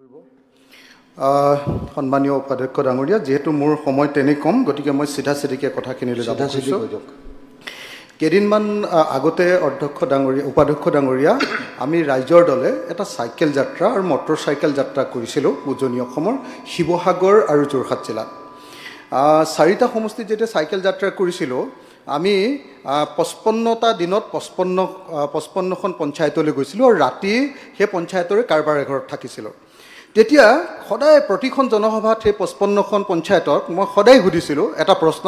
কৰিব সন্মানীয় উপাধ্যক্ষ ডাঙৰীয়া যিহেতু মোৰ সময় তেনে কম গতিকে মই চিধা চিধিকৈ কথাখিনিলৈ যাব কেইদিনমান আগতে অধ্যক্ষ ডাঙৰীয়া উপাধ্যক্ষ ডাঙৰীয়া আমি ৰাইজৰ দলে এটা চাইকেল যাত্ৰা আৰু মটৰ চাইকেল যাত্ৰা কৰিছিলোঁ উজনি অসমৰ শিৱসাগৰ আৰু যোৰহাট জিলাত চাৰিটা সমষ্টিত যেতিয়া চাইকেল যাত্ৰা কৰিছিলোঁ আমি পঁচপন্নটা দিনত পঁচপন্ন পঁচপন্নখন পঞ্চায়তলৈ গৈছিলোঁ আৰু ৰাতি সেই পঞ্চায়তৰে কাৰোবাৰ এঘৰত থাকিছিলোঁ তেতিয়া সদায় প্ৰতিখন জনসভাত সেই পঁচপন্নখন পঞ্চায়তক মই সদায় সুধিছিলোঁ এটা প্ৰশ্ন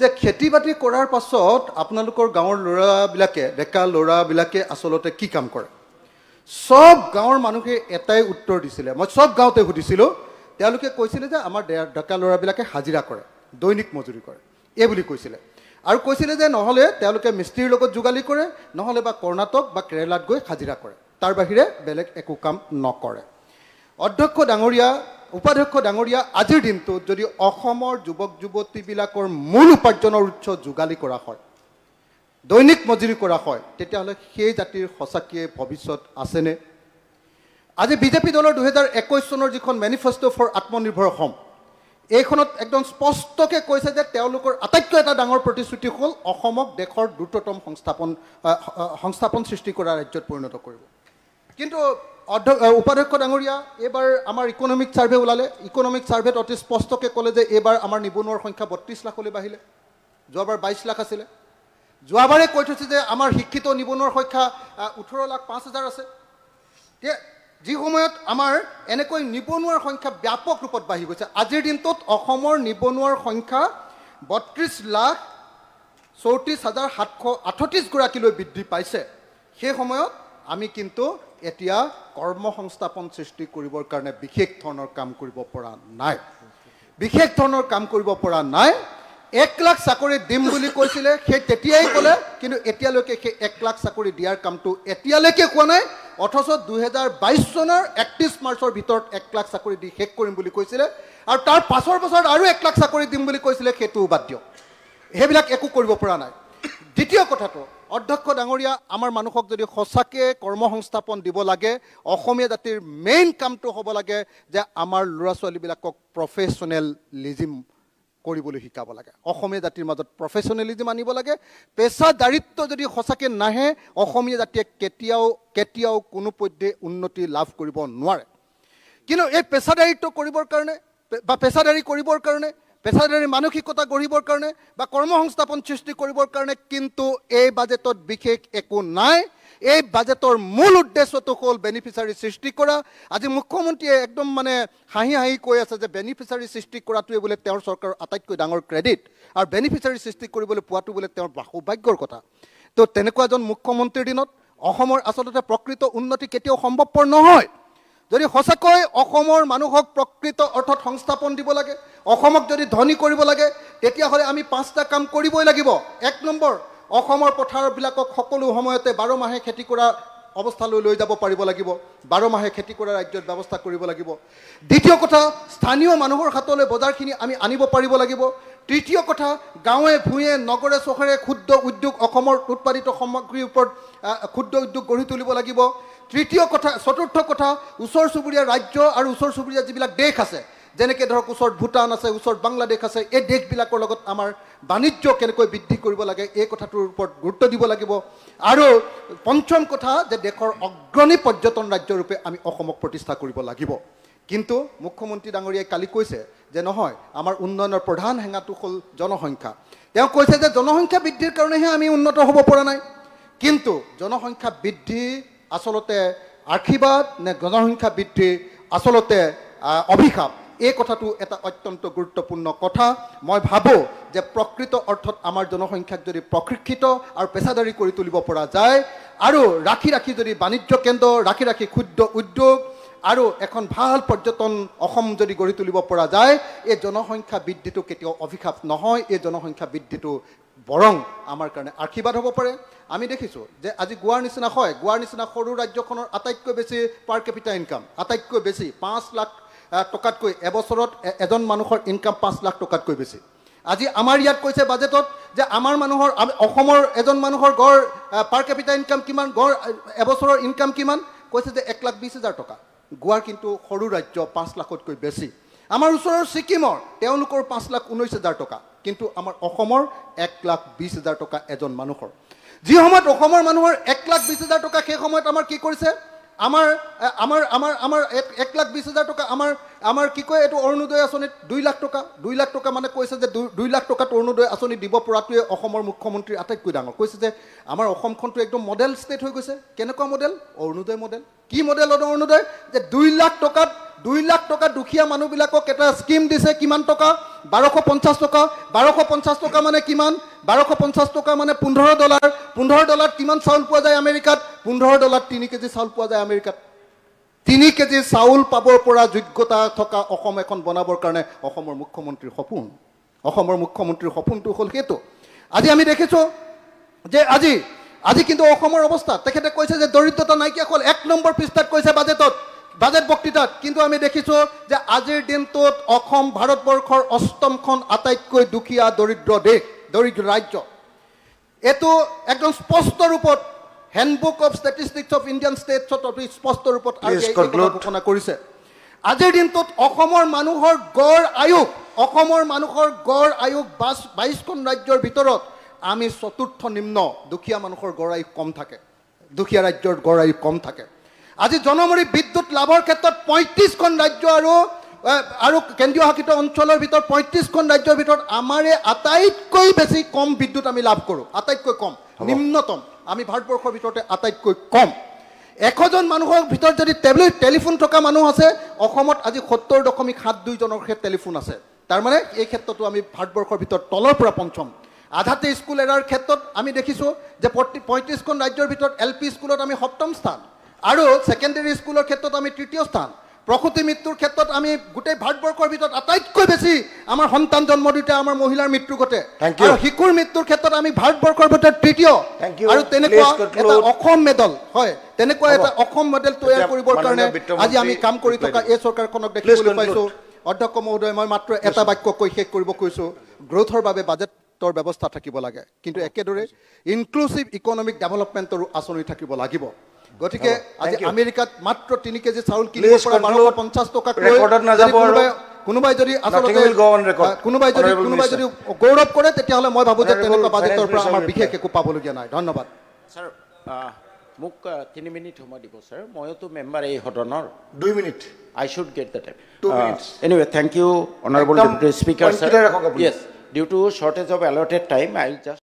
যে খেতি বাতি কৰাৰ পাছত আপোনালোকৰ গাঁৱৰ ল'ৰাবিলাকে ডেকা ল'ৰাবিলাকে আচলতে কি কাম কৰে চব গাঁৱৰ মানুহে এটাই উত্তৰ দিছিলে মই চব গাঁৱতে সুধিছিলোঁ তেওঁলোকে কৈছিলে যে আমাৰ ডে ডেকা ল'ৰাবিলাকে হাজিৰা কৰে দৈনিক মজুৰি কৰে এই বুলি কৈছিলে আৰু কৈছিলে যে নহ'লে তেওঁলোকে মিস্ত্ৰীৰ লগত যোগালি কৰে নহ'লে বা কৰ্ণাটক বা কেৰেলাত গৈ হাজিৰা কৰে তাৰ বাহিৰে বেলেগ একো কাম নকৰে অধ্যক্ষ ডাঙৰীয়া উপাধ্যক্ষ ডাঙৰীয়া আজিৰ দিনটোত যদি অসমৰ যুৱক যুৱতীবিলাকৰ মূল উপাৰ্জনৰ উৎস যোগালি কৰা হয় দৈনিক মজুৰি কৰা হয় তেতিয়াহ'লে সেই জাতিৰ সঁচাকীয়ে ভৱিষ্যত আছেনে আজি বিজেপি দলৰ দুহেজাৰ একৈছ চনৰ যিখন মেনিফেষ্ট' ফৰ আত্মনিৰ্ভৰ অসম এইখনত একদম স্পষ্টকৈ কৈছে যে তেওঁলোকৰ আটাইতকৈ এটা ডাঙৰ প্ৰতিশ্ৰুতি হ'ল অসমক দেশৰ দ্ৰুততম সংস্থাপন সংস্থাপন সৃষ্টি কৰা ৰাজ্যত পৰিণত কৰিব কিন্তু উপাধ্যক্ষ ডাঙৰীয়া এইবাৰ আমাৰ ইকনমিক ছাৰ্ভে ওলালে ইকনমিক ছাৰ্ভেত অতি স্পষ্টকৈ ক'লে যে এইবাৰ আমাৰ নিবনুৱাৰ সংখ্যা বত্ৰিছ লাখলৈ বাঢ়িলে যোৱাবাৰ বাইছ লাখ আছিলে যোৱাবাৰে কৈ থৈছে যে আমাৰ শিক্ষিত নিবনুৱাৰ সংখ্যা ওঠৰ লাখ পাঁচ হাজাৰ আছে এতিয়া যি সময়ত আমাৰ এনেকৈ নিবনুৱাৰ সংখ্যা ব্যাপক ৰূপত বাঢ়ি গৈছে আজিৰ দিনটোত অসমৰ নিবনুৱাৰ সংখ্যা বত্ৰিছ লাখ চৌত্ৰিছ হাজাৰ সাতশ আঠত্ৰিছগৰাকীলৈ বৃদ্ধি পাইছে সেই সময়ত আমি কিন্তু এতিয়া কৰ্ম সংস্থাপন সৃষ্টি কৰিবৰ কাৰণে বিশেষ ধৰণৰ কাম কৰিব পৰা নাই বিশেষ ধৰণৰ কাম কৰিব পৰা নাই এক লাখ চাকৰি দিম বুলি কৈছিলে সেই তেতিয়াই ক'লে কিন্তু এতিয়ালৈকে সেই এক লাখ চাকৰি দিয়াৰ কামটো এতিয়ালৈকে কোৱা নাই অথচ দুহেজাৰ বাইছ চনৰ একত্ৰিছ মাৰ্চৰ ভিতৰত এক লাখ চাকৰি দি শেষ কৰিম বুলি কৈছিলে আৰু তাৰ পাছৰ বছৰত আৰু এক লাখ চাকৰি দিম বুলি কৈছিলে সেইটোও বাদ দিয়ক সেইবিলাক একো কৰিব পৰা নাই দ্বিতীয় কথাটো অধ্যক্ষ ডাঙৰীয়া আমাৰ মানুহক যদি সঁচাকৈ সংস্থাপন দিব লাগে অসমীয়া জাতিৰ মেইন কামটো হ'ব লাগে যে আমাৰ ল'ৰা ছোৱালীবিলাকক প্ৰফেচনেলিজিম কৰিবলৈ শিকাব লাগে অসমীয়া জাতিৰ মাজত প্ৰফেচনেলিজিম আনিব লাগে পেচাদাৰিত্ব যদি সঁচাকৈ নাহে অসমীয়া জাতিয়ে কেতিয়াও কেতিয়াও কোনো পধ্যে উন্নতি লাভ কৰিব নোৱাৰে কিন্তু এই পেচাদাৰিত্ব কৰিবৰ কাৰণে বা পেচাদাৰী কৰিবৰ কাৰণে পেছাদাৰী মানসিকতা গঢ়িবৰ কাৰণে বা কৰ্ম সংস্থাপন সৃষ্টি কৰিবৰ কাৰণে কিন্তু এই বাজেটত বিশেষ একো নাই এই বাজেটৰ মূল উদ্দেশ্যটো হ'ল বেনিফিচাৰী সৃষ্টি কৰা আজি মুখ্যমন্ত্ৰীয়ে একদম মানে হাঁহি হাঁহি কৈ আছে যে বেনিফিচাৰী সৃষ্টি কৰাটোৱে বোলে তেওঁৰ চৰকাৰৰ আটাইতকৈ ডাঙৰ ক্ৰেডিট আৰু বেনিফিচাৰী সৃষ্টি কৰিবলৈ পোৱাটো বোলে তেওঁৰ বাসৌভাগ্যৰ কথা তো তেনেকুৱা এজন মুখ্যমন্ত্ৰীৰ দিনত অসমৰ আচলতে প্ৰকৃত উন্নতি কেতিয়াও সম্ভৱপৰ নহয় যদি সঁচাকৈ অসমৰ মানুহক প্ৰকৃত অৰ্থত সংস্থাপন দিব লাগে অসমক যদি ধনী কৰিব লাগে তেতিয়াহ'লে আমি পাঁচটা কাম কৰিবই লাগিব এক নম্বৰ অসমৰ পথাৰবিলাকক সকলো সময়তে বাৰ মাহে খেতি কৰা অৱস্থালৈ লৈ যাব পাৰিব লাগিব বাৰ মাহে খেতি কৰা ৰাজ্যত ব্যৱস্থা কৰিব লাগিব দ্বিতীয় কথা স্থানীয় মানুহৰ হাতলৈ বজাৰখিনি আমি আনিব পাৰিব লাগিব তৃতীয় কথা গাঁৱে ভূঞে নগৰে চহৰে ক্ষুদ্ৰ উদ্যোগ অসমৰ উৎপাদিত সামগ্ৰীৰ ওপৰত ক্ষুদ্ৰ উদ্যোগ গঢ়ি তুলিব লাগিব তৃতীয় কথা চতুৰ্থ কথা ওচৰ চুবুৰীয়া ৰাজ্য আৰু ওচৰ চুবুৰীয়া যিবিলাক দেশ আছে যেনেকৈ ধৰক ওচৰত ভূটান আছে ওচৰত বাংলাদেশ আছে এই দেশবিলাকৰ লগত আমাৰ বাণিজ্য কেনেকৈ বৃদ্ধি কৰিব লাগে এই কথাটোৰ ওপৰত গুৰুত্ব দিব লাগিব আৰু পঞ্চম কথা যে দেশৰ অগ্ৰণী পৰ্যটন ৰাজ্যৰূপে আমি অসমক প্ৰতিষ্ঠা কৰিব লাগিব কিন্তু মুখ্যমন্ত্ৰী ডাঙৰীয়াই কালি কৈছে যে নহয় আমাৰ উন্নয়নৰ প্ৰধান হেঙাটো হ'ল জনসংখ্যা তেওঁ কৈছে যে জনসংখ্যা বৃদ্ধিৰ কাৰণেহে আমি উন্নত হ'ব পৰা নাই কিন্তু জনসংখ্যা বৃদ্ধি আচলতে আশীৰ্বাদ নে জনসংখ্যা বৃদ্ধি আচলতে অভিশাপ এই কথাটো এটা অত্যন্ত গুৰুত্বপূৰ্ণ কথা মই ভাবোঁ যে প্ৰকৃত অৰ্থত আমাৰ জনসংখ্যাক যদি প্ৰশিক্ষিত আৰু পেছাদাৰী কৰি তুলিব পৰা যায় আৰু ৰাখি ৰাখি যদি বাণিজ্য কেন্দ্ৰ ৰাখি ৰাখি ক্ষুদ্ৰ উদ্যোগ আৰু এখন ভাল পৰ্যটন অসম যদি গঢ়ি তুলিব পৰা যায় এই জনসংখ্যা বৃদ্ধিটো কেতিয়াও অভিশাপ নহয় এই জনসংখ্যা বৃদ্ধিটো বৰং আমাৰ কাৰণে আশীৰ্বাদ হ'ব পাৰে আমি দেখিছোঁ যে আজি গোৱাৰ নিচিনা হয় গোৱাৰ নিচিনা সৰু ৰাজ্যখনৰ আটাইতকৈ বেছি পাৰ কেপিটেল ইনকাম আটাইতকৈ বেছি পাঁচ লাখ টকাতকৈ এবছৰত এজন মানুহৰ ইনকাম পাঁচ লাখ টকাতকৈ বেছি আজি আমাৰ ইয়াত কৈছে বাজেটত যে আমাৰ মানুহৰ অসমৰ এজন মানুহৰ গড় পাৰ কেপিটা ইনকাম কিমান গড় এবছৰৰ ইনকাম কিমান কৈছে যে এক লাখ বিছ হাজাৰ টকা গোৱাৰ কিন্তু সৰু ৰাজ্য পাঁচ লাখতকৈ বেছি আমাৰ ওচৰৰ ছিকিমৰ তেওঁলোকৰ পাঁচ লাখ ঊনৈছ হাজাৰ টকা কিন্তু আমাৰ অসমৰ এক লাখ বিছ হাজাৰ টকা এজন মানুহৰ যি সময়ত অসমৰ মানুহৰ এক লাখ বিছ হাজাৰ টকা সেই সময়ত আমাৰ কি কৰিছে আমাৰ আমাৰ আমাৰ আমাৰ এক এক লাখ বিছ হাজাৰ টকা আমাৰ আমাৰ কি কয় এইটো অৰুণোদয় আঁচনিত দুই লাখ টকা দুই লাখ টকা মানে কৈছে যে দুই দুই লাখ টকাত অৰুণোদয় আঁচনি দিব পৰাটোৱে অসমৰ মুখ্যমন্ত্ৰীৰ আটাইতকৈ ডাঙৰ কৈছে যে আমাৰ অসমখনটো একদম মডেল ষ্টেট হৈ গৈছে কেনেকুৱা মডেল অৰুণোদয় মডেল কি মডেল অৰুণোদয় যে দুই লাখ টকাত দুই লাখ টকা দুখীয়া মানুহবিলাকক এটা স্কিম দিছে কিমান টকা বাৰশ পঞ্চাছ টকা বাৰশ পঞ্চাছ টকা মানে কিমান বাৰশ পঞ্চাছ টকা মানে পোন্ধৰ ডলাৰ পোন্ধৰ ডলাৰত কিমান চাউল পোৱা যায় আমেৰিকাত পোন্ধৰ ডলাৰত তিনি কেজি চাউল পোৱা যায় আমেৰিকাত তিনি কেজি চাউল পাবৰ পৰা যোগ্যতা থকা অসম এখন বনাবৰ কাৰণে অসমৰ মুখ্যমন্ত্ৰীৰ সপোন অসমৰ মুখ্যমন্ত্ৰীৰ সপোনটো হ'ল সেইটো আজি আমি দেখিছোঁ যে আজি আজি কিন্তু অসমৰ অৱস্থা তেখেতে কৈছে যে দৰিদ্ৰতা নাইকিয়া হ'ল এক নম্বৰ পৃষ্ঠাত কৈছে বাজেটত বাজেট বক্তৃতাত কিন্তু আমি দেখিছোঁ যে আজিৰ দিনটোত অসম ভাৰতবৰ্ষৰ অষ্টমখন আটাইতকৈ দুখীয়া দৰিদ্ৰ দেশ দৰিদ্ৰ ৰাজ্য এইটো একদম স্পষ্ট ৰূপত handbook of statistics of Indian ষ্টেটছত অতি স্পষ্ট ৰূপত ঘোষণা কৰিছে আজিৰ দিনটোত অসমৰ মানুহৰ গড় আয়োগ অসমৰ মানুহৰ গড় আয়োগ বাছ বাইছখন ৰাজ্যৰ ভিতৰত আমি চতুৰ্থ নিম্ন দুখীয়া মানুহৰ গড় আয়োগ কম থাকে দুখীয়া ৰাজ্যৰ গড় আয়োগ কম থাকে আজি জনমৰি বিদ্যুৎ লাভৰ ক্ষেত্ৰত পঁয়ত্ৰিছখন ৰাজ্য আৰু আৰু কেন্দ্ৰীয় শাসিত অঞ্চলৰ ভিতৰত পঁয়ত্ৰিছখন ৰাজ্যৰ ভিতৰত আমাৰে আটাইতকৈ বেছি কম বিদ্যুৎ আমি লাভ কৰোঁ আটাইতকৈ কম নিম্নতম আমি ভাৰতবৰ্ষৰ ভিতৰতে আটাইতকৈ কম এশজন মানুহৰ ভিতৰত যদি টেবলেট টেলিফোন থকা মানুহ আছে অসমত আজি সত্তৰ দশমিক সাত দুইজনৰহে টেলিফোন আছে তাৰমানে এই ক্ষেত্ৰতো আমি ভাৰতবৰ্ষৰ ভিতৰত তলৰ পৰা পঞ্চম আধাতে স্কুল এৰাৰ ক্ষেত্ৰত আমি দেখিছোঁ যে পঁয়ত্ৰিছখন ৰাজ্যৰ ভিতৰত এল পি স্কুলত আমি সপ্তম স্থান আৰু ছেকেণ্ডেৰী স্কুলৰ ক্ষেত্ৰত আমি তৃতীয় স্থান প্ৰসূতি মৃত্যুৰ ক্ষেত্ৰত আমি গোটেই ভাৰতবৰ্ষৰ ভিতৰত আটাইতকৈ বেছি আমাৰ সন্তান জন্ম দিওঁতে আমাৰ মহিলাৰ মৃত্যু ঘটে শিশুৰ মৃত্যুৰ ক্ষেত্ৰত আমি ভাৰতবৰ্ষৰ ভিতৰত তৃতীয় আৰু তেনেকুৱা এটা অসম মেডেল হয় তেনেকুৱা এটা অসম মডেল তৈয়াৰ কৰিবৰ কাৰণে আজি আমি কাম কৰি থকা এই চৰকাৰখনক দেখিবলৈ পাইছোঁ অধ্যক্ষ মহোদয় মই মাত্ৰ এটা বাক্য কৈ শেষ কৰিব খুজিছোঁ গ্ৰ'থৰ বাবে বাজেটৰ ব্যৱস্থা থাকিব লাগে কিন্তু একেদৰে ইনক্লুচিভ ইকনমিক ডেভেলপমেণ্টৰো আঁচনি থাকিব লাগিব গতিকে আজি আমেৰিকাত মাত্ৰ তিনি কেজি চাউল কিনিব পৰা বাৰশ পঞ্চাছ টকা কোনোবাই যদি কোনোবাই যদি কোনোবাই যদি গৌৰৱ কৰে তেতিয়াহ'লে মই ভাবোঁ যে তেনেকুৱা বাজেটৰ পৰা আমাৰ বিশেষ একো পাবলগীয়া নাই ধন্যবাদ ছাৰ মোক তিনি মিনিট সময় দিব ছাৰ ময়োতো মেম্বাৰ এই সদনৰ দুই minute I should get the time anyway thank you honourable speaker sir yes due to shortage of allotted time I just